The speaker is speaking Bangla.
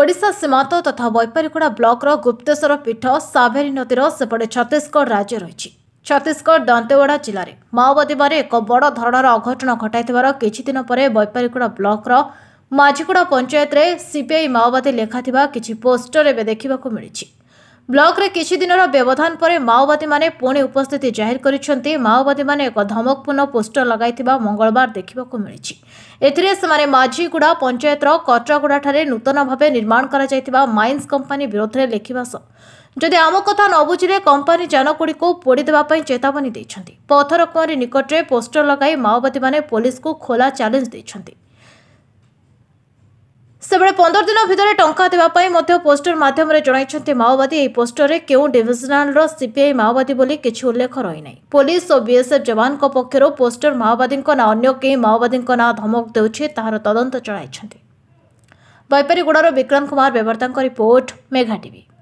ଓଡ଼ିଶା ସୀମାନ୍ତ ତଥା ବୈପାରିକୁଡ଼ା ବ୍ଲକର ଗୁପ୍ତେଶ୍ୱର ପୀଠ ସାଭେରୀ ନଦୀର ସେପଟେ ଛତିଶଗଡ଼ ରାଜ୍ୟ ରହିଛି ଛତିଶଗଡ଼ ଦନ୍ତେୱାଡ଼ା ଜିଲ୍ଲାରେ ମାଓବାଦୀମାନେ ଏକ ବଡ଼ ଧରଣର ଅଘଟଣ ଘଟାଇଥିବାର କିଛିଦିନ ପରେ ବୈପାରିକୁଡ଼ା ବ୍ଲକର ମାଝିଗୁଡ଼ା ପଞ୍ଚାୟତରେ ସିବିଆଇ ମାଓବାଦୀ ଲେଖାଥିବା କିଛି ପୋଷ୍ଟର ଏବେ ଦେଖିବାକୁ ମିଳିଛି ବ୍ଲକରେ କିଛି ଦିନର ବ୍ୟବଧାନ ପରେ ମାଓବାଦୀମାନେ ପୁଣି ଉପସ୍ଥିତି ଜାହିର କରିଛନ୍ତି ମାଓବାଦୀମାନେ ଏକ ଧମକପୂର୍ଣ୍ଣ ପୋଷ୍ଟର ଲଗାଇଥିବା ମଙ୍ଗଳବାର ଦେଖିବାକୁ ମିଳିଛି ଏଥିରେ ସେମାନେ ମାଝିଗୁଡ଼ା ପଞ୍ଚାୟତର କଚରାଗୁଡ଼ାଠାରେ ନୂତନ ଭାବେ ନିର୍ମାଣ କରାଯାଇଥିବା ମାଇନ୍ସ କମ୍ପାନୀ ବିରୋଧରେ ଲେଖିବା ସହ ଯଦି ଆମ କଥା ନ ବୁଝିଲେ କମ୍ପାନୀ ଯାନଗୁଡ଼ିକୁ ପୋଡ଼ିଦେବା ପାଇଁ ଚେତାବନୀ ଦେଇଛନ୍ତି ପଥରକୁଆଁରୀ ନିକଟରେ ପୋଷ୍ଟର ଲଗାଇ ମାଓବାଦୀମାନେ ପୋଲିସକୁ ଖୋଲା ଚ୍ୟାଲେଞ୍ଜ ଦେଇଛନ୍ତି সেবেলে পনেরো দিন ভিতরে টঙ্কা দেওয়া মধ্যে পোস্টর মাধ্যমে জনাইছেন মাওবাদী এই পোস্টরে কেউ ডিভিজনাল সিপিআই মাওবাদী বলে কিছু উল্লেখ রয়েনা পুলিশ ও বিএসএফ জবান পক্ষ পোস্টর মাওবাদী না অন্য কে মাওবাদী না ধমক দেছে তাহার তদন্ত চলাই বৈপারিগুড়ার বিক্রম কুমার বেবর্তা রিপোর্ট মেঘা টিভি